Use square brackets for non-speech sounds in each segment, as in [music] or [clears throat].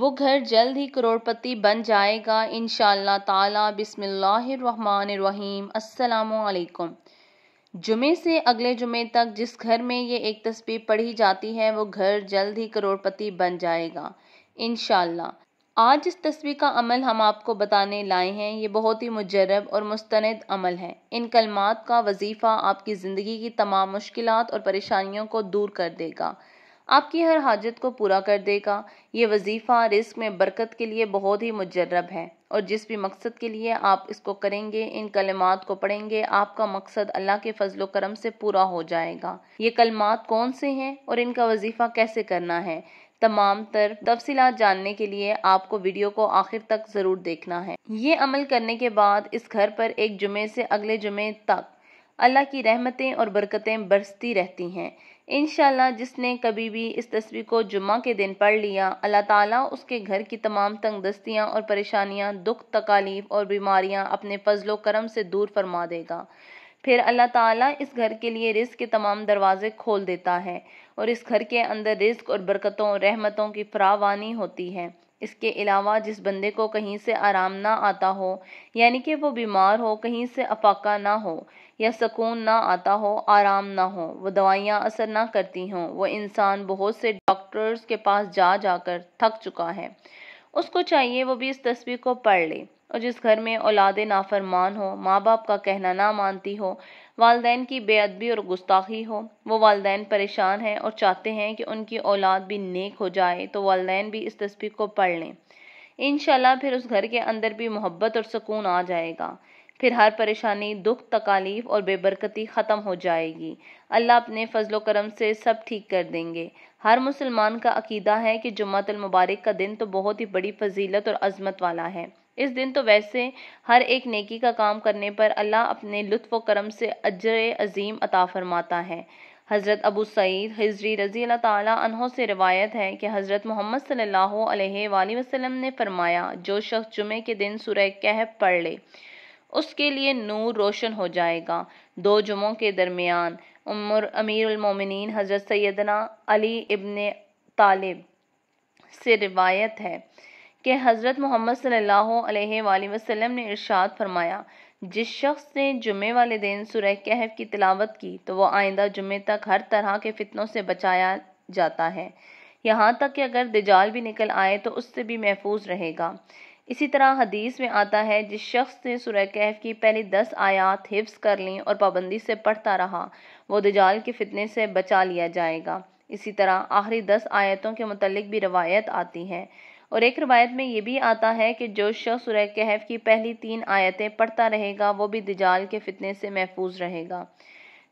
वो घर जल्द ही करोड़पति बन जाएगा इन ताला बिसमीम असलकुम जुमे से अगले जुमे तक जिस घर में ये एक तस्वीर पढ़ी जाती है वो घर जल्द ही करोड़पति बन जाएगा इन आज इस तस्वीर का अमल हम आपको बताने लाए हैं ये बहुत ही मुजरब और मुस्तंद अमल है इन कलमात का वजीफ़ा आपकी ज़िंदगी की तमाम मुश्किल और परेशानियों को दूर कर देगा आपकी हर हाजत को पूरा कर देगा ये वजीफ़ा रिस्क में बरकत के लिए बहुत ही मुजरब है और जिस भी मकसद के लिए आप इसको करेंगे इन कलमात को पढ़ेंगे आपका मकसद अल्लाह के फजलो करम से पूरा हो जाएगा ये कलमात कौन से हैं और इनका वजीफ़ा कैसे करना है तमाम तर तफसीत जानने के लिए आपको वीडियो को आखिर तक ज़रूर देखना है ये अमल करने के बाद इस घर पर एक जुमे से अगले जुमे तक अल्लाह की रहमतें और बरकतें बरसती रहती हैं इन जिसने कभी भी इस तस्वीर को जुम्मा के दिन पढ़ लिया अल्लाह ताला उसके घर की तमाम तंगदस्तियाँ और परेशानियाँ दुख तकालीफ और बीमारियाँ अपने फजलो करम से दूर फरमा देगा फिर अल्लाह ताला इस घर के लिए रिस्क के तमाम दरवाजे खोल देता है और इस घर के अंदर रिस्क और बरकतों रहमतों की फरावानी होती है इसके अलावा जिस बंदे को कहीं से आराम ना आता हो यानी कि वो बीमार हो कहीं से अफाका ना हो या सुकून ना आता हो आराम ना हो वो दवाइयाँ असर ना करती हों वो इंसान बहुत से डॉक्टर्स के पास जा जाकर थक चुका है उसको चाहिए वो भी इस तस्वीर को पढ़ ले और जिस घर में औलाद नाफरमान हो माँ बाप का कहना ना मानती हो वालदेन की बेअदबी और गुस्ताखी हो वो वालदेन परेशान हैं और चाहते हैं कि उनकी औलाद भी नेक हो जाए तो वालदेन भी इस तस्वीर को पढ़ लें इन फिर उस घर के अंदर भी मोहब्बत और सुकून आ जाएगा फिर हर परेशानी दुख तकालीफ और बेबरकती ख़त्म हो जाएगी अल्लाह अपने फजलो करम से सब ठीक कर देंगे हर मुसलमान का अकीदा है कि मुबारक का दिन तो बहुत ही बड़ी फजीलत और अजमत वाला है इस दिन तो वैसे हर एक नेकी का काम करने पर अल्लाह अपने लुत्फ़ व करम से अजर अजीम अता फरमाता है हज़रत अबू सईद हिजरी रज़ी अल्लाह तहों से रिवायत है कि हज़रत मोहम्मद सल्लल्लाहु अलैहि वसल्लम ने फरमाया जो शख्स जुमे के दिन सुरह कह पढ़ ले उसके लिए नूर रोशन हो जाएगा दो जुमों के दरमियान उमर उलमोमिन हज़रत सैदना अली इबन तालिब से रिवायत है कि हज़रत मोहम्मद सल्ला अलैहि ने इरशाद फरमाया जिस शख्स ने जुमे वाले दिन सुरह कहफ की तिलावत की तो वह आइंदा जुमे तक हर तरह के फितनों से बचाया जाता है यहाँ तक कि अगर दिजाल भी निकल आए तो उससे भी महफूज रहेगा इसी तरह हदीस में आता है जिस शख्स ने सुरह कैफ की पहली दस आयात हिफ्स कर ली और पाबंदी से पढ़ता रहा वो दजाल के फितने से बचा लिया जाएगा इसी तरह आखिरी दस आयतों के मतलब भी रवायत आती है और एक रवायत में ये भी आता है कि जो शख्स सुरह कहफ की पहली तीन आयतें पढ़ता रहेगा वो भी दजाल के फितने से महफूज रहेगा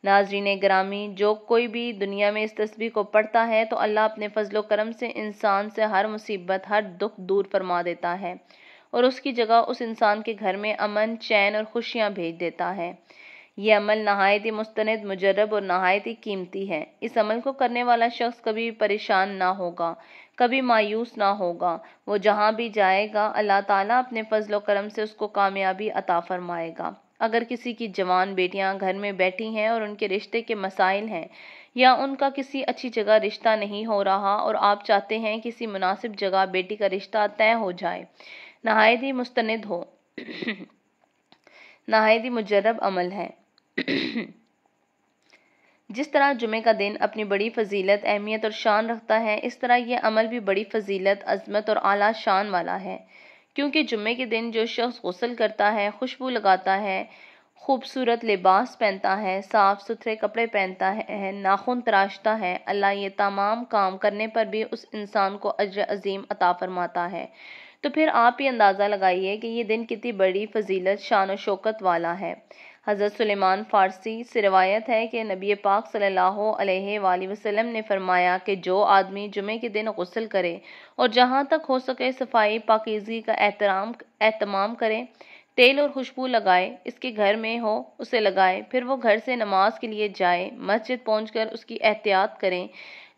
नाजरीन ग्रामी जो कोई भी दुनिया में इस तस्वीर को पढ़ता है तो अल्लाह अपने फजल करम से इंसान से हर मुसीबत हर दुख दूर फरमा देता है और उसकी जगह उस इंसान के घर में अमन चैन और खुशियाँ भेज देता है यह अमल नहायत ही मुस्तंद मुजरब और नहायत ही कीमती है इस अमल को करने वाला शख्स कभी परेशान ना होगा कभी मायूस ना होगा वो जहाँ भी जाएगा अल्लाह ताला अपने फजल करम से उसको कामयाबी अता फरमाएगा अगर किसी की जवान बेटियां घर में बैठी हैं और उनके रिश्ते के मसाइल हैं या उनका किसी अच्छी जगह रिश्ता नहीं हो रहा और आप चाहते हैं किसी मुनासिब जगह बेटी का रिश्ता तय हो जाए नहायत ही मुस्तंद हो [clears throat] नहायत ही मुजरब अमल है [clears throat] जिस तरह जुमे का दिन अपनी बड़ी फजीलत अहमियत और शान रखता है इस तरह यह अमल भी बड़ी फजीलत अजमत और आला शान वाला है क्योंकि जुम्मे के दिन जो शख्स गसल करता है खुशबू लगाता है खूबसूरत लिबास पहनता है साफ़ सुथरे कपड़े पहनता है नाखून तराशता है अल्लाह ये तमाम काम करने पर भी उस इंसान को अजर अजीम अता फरमाता है तो फिर आप ये अंदाज़ा लगाइए कि ये दिन कितनी बड़ी फजीलत शान व शौकत वाला है हज़रत सुलेमान फ़ारसी से रवायत है कि नबी पाक सल्लल्लाहु अलैहि वसल्लम ने फरमाया कि जो आदमी जुमे के दिन गसल करे और जहाँ तक हो सके सफाई पाकिजगी का एहतराम एहतमाम करे तेल और खुशबू लगाए इसके घर में हो उसे लगाए फिर वो घर से नमाज के लिए जाए मस्जिद पहुँच उसकी एहतियात करें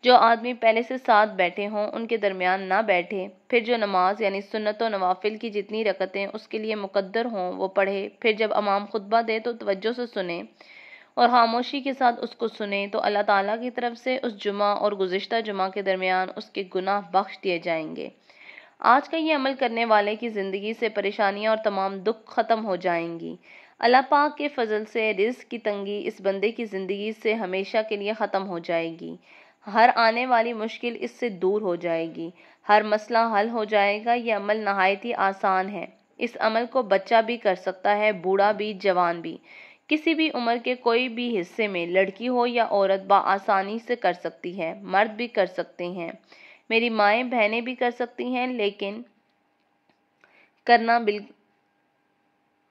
जो आदमी पहले से साथ बैठे हों उनके दरमियान ना बैठे फिर जो नमाज यानी सुन्नत व नवाफिल की जितनी रकतें उसके लिए मुकद्दर हों वो पढ़े फिर जब अमाम खुतबा दे तो तवज्जो से सुने और खामोशी के साथ उसको सुने तो अल्लाह ताला की तरफ से उस जुमा और गुज्तर जुमा के दरमियान उसके गुनाह बख्श दिए जाएंगे आज का ये अमल करने वाले की ज़िंदगी से परेशानियाँ और तमाम दुख ख़त्म हो जाएंगी अल्लाह पाक के फजल से रिस्क की तंगी इस बंदे की ज़िंदगी से हमेशा के लिए ख़त्म हो जाएगी हर आने वाली मुश्किल इससे दूर हो जाएगी हर मसला हल हो जाएगा यह अमल नहायत ही आसान है इस अमल को बच्चा भी कर सकता है बूढ़ा भी जवान भी किसी भी उम्र के कोई भी हिस्से में लड़की हो या औरत आसानी से कर सकती है मर्द भी कर सकते हैं मेरी माएँ बहनें भी कर सकती हैं लेकिन करना बिल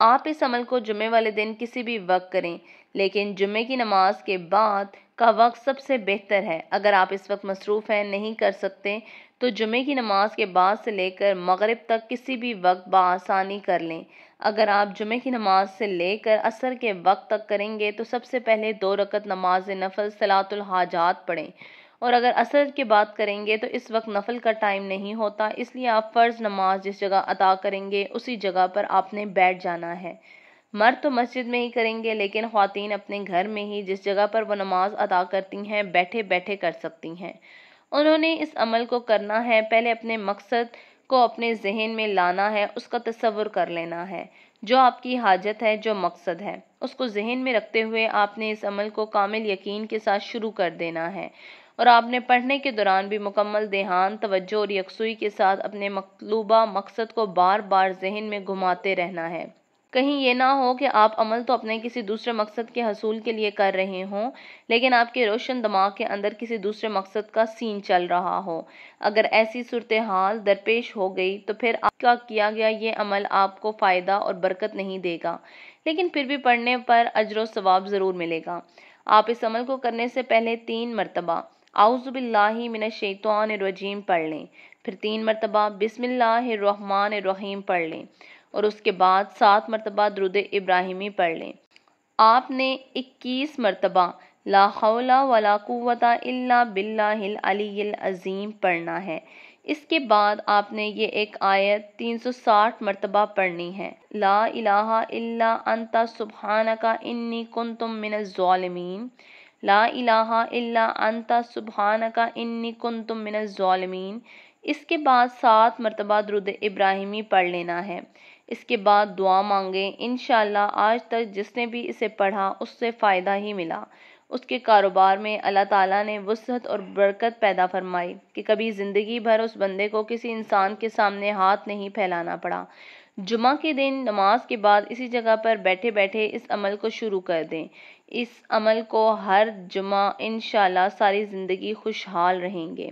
आप इस अमल को जुमे वाले दिन किसी भी वक्त करें लेकिन जुमे की नमाज के बाद का वक्त सबसे बेहतर है अगर आप इस वक्त मसरूफ़ हैं नहीं कर सकते तो जुमे की नमाज के बाद से लेकर मगरब तक किसी भी वक्त बसानी कर लें अगर आप जुमे की नमाज से लेकर असर के वक्त तक करेंगे तो सबसे पहले दो रकत नमाज नफल सलातुल हाजात पढ़ें और अगर असर की बात करेंगे तो इस वक्त नफल का टाइम नहीं होता इसलिए आप फ़र्ज़ नमाज जिस जगह अदा करेंगे उसी जगह पर आपने बैठ जाना है मर्द तो मस्जिद में ही करेंगे लेकिन ख़वातीन अपने घर में ही जिस जगह पर वो नमाज अदा करती हैं बैठे बैठे कर सकती हैं उन्होंने इस अमल को करना है पहले अपने मकसद को अपने जहन में लाना है उसका तस्वुर कर लेना है जो आपकी हाजत है जो मकसद है उसको जहन में रखते हुए आपने इस अमल को कामिल यकीन के साथ शुरू कर देना है और आपने पढ़ने के दौरान भी मुकम्मल देहान तवज्जो और यकसुई के साथ अपने मतलूबा मकसद को बार बार जहन में घुमाते रहना है कहीं ये ना हो कि आप अमल तो अपने किसी दूसरे मकसद के हसूल के लिए कर रहे हों लेकिन आपके रोशन दिमाग के अंदर किसी दूसरे मकसद का सीन चल रहा हो अगर ऐसी सूरत हाल दरपेश हो गई तो फिर आपका किया गया ये अमल आपको फ़ायदा और बरकत नहीं देगा लेकिन फिर भी पढ़ने पर अजर वाब ज़रूर मिलेगा आप इस अमल को करने से पहले तीन मरतबा शैतवान रजीम पढ़ लें फिर तीन मरतबा रहीम पढ़ लें और उसके बाद सात मरतबा दरुद इब्राहिमी पढ़ लें आपने इक्कीस मरतबा लाखौला हौला बिल्लाज़ीम पढ़ना है इसके बाद आपने ये एक आयत 360 मरतबा पढ़नी है ला इलाहा इल्ला अंता का इन्नी कुंतुम जालमीन ला इलाहा इल्ला अंता का इन्नी कुंतुम जालमीन इसके बाद सात मरतबा दरुद इब्राहिमी पढ़ लेना है इसके बाद दुआ मांगें इन आज तक जिसने भी इसे पढ़ा उससे फ़ायदा ही मिला उसके कारोबार में अल्लाह ताला ने वसत और बरकत पैदा फरमाई कि कभी ज़िंदगी भर उस बंदे को किसी इंसान के सामने हाथ नहीं फैलाना पड़ा जुमा के दिन नमाज के बाद इसी जगह पर बैठे बैठे इस अमल को शुरू कर दें इस अमल को हर जुमा इन सारी ज़िंदगी खुशहाल रहेंगे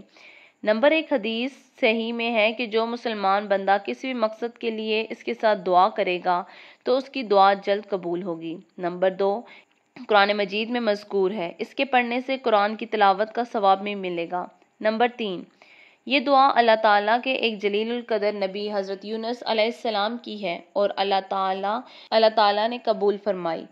नंबर एक हदीस सही में है कि जो मुसलमान बंदा किसी भी मकसद के लिए इसके साथ दुआ करेगा तो उसकी दुआ जल्द कबूल होगी नंबर दो कुरान मजीद में मजकूर है इसके पढ़ने से कुरान की तलावत का सवाब भी मिलेगा नंबर तीन ये दुआ अल्लाह ताला के एक जलीलकदर नबी हज़रत यूनस की है और अल्लाह ताला अल्लाह ताला ने कबूल फरमाई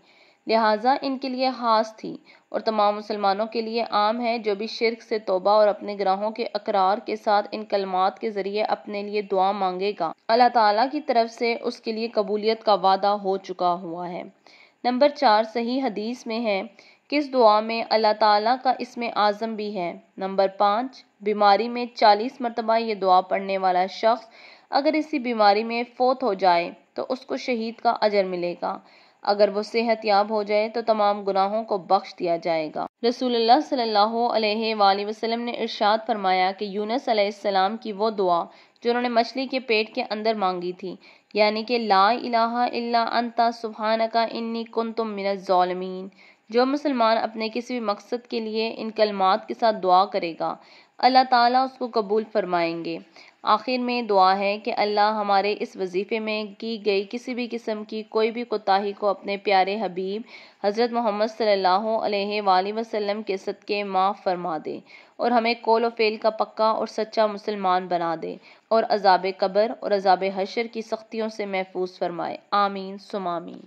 लिहाजा इनके लिए खास थी और तमाम मुसलमानों के लिए आम है जो भी शिरक से तोबा और अपने ग्राहों के अकरार के साथ इन कलमात के ज़रिए अपने लिए दुआ मांगेगा अल्लाह ताला की तरफ से उसके लिए कबूलियत का वादा हो चुका हुआ है नंबर चार सही हदीस में है किस दुआ में अल्लाह ताला का इसमें आज़म भी है नंबर पाँच बीमारी में चालीस मरतबा ये दुआ पढ़ने वाला शख्स अगर इसी बीमारी में फोत हो जाए तो उसको शहीद का अजर मिलेगा अगर वो सेहत याब हो जाए तो तमाम गुनाहों को बख्श दिया जाएगा रसूलुल्लाह सल्लल्लाहु अलैहि वसल्लम ने इरशाद फरमाया कि यूनस अलैहिस्सलाम की वो दुआ जो उन्होंने मछली के पेट के अंदर मांगी थी यानी कि ला इलाहा इल्ला अंता सुबहानका इन्नी कुंतुम मिनज़ालमीन जो मुसलमान अपने किसी भी मकसद के लिए इन कलमात के साथ दुआ करेगा अल्लाह ताला उसको कबूल फरमाएंगे आखिर में दुआ है कि अल्लाह हमारे इस वजीफ़े में की गई किसी भी किस्म की कोई भी कोताही को अपने प्यारे हबीब हज़रत मोहम्मद सल्लल्लाहु अलैहि वसल्लम के सदक़े माफ़ फरमा दे और हमें कोल व फेल का पक्का और सच्चा मुसलमान बना दे और अजाब कब्र और अजाब हशर की सख्तियों से महफूज फरमाए आमीन सुमामीन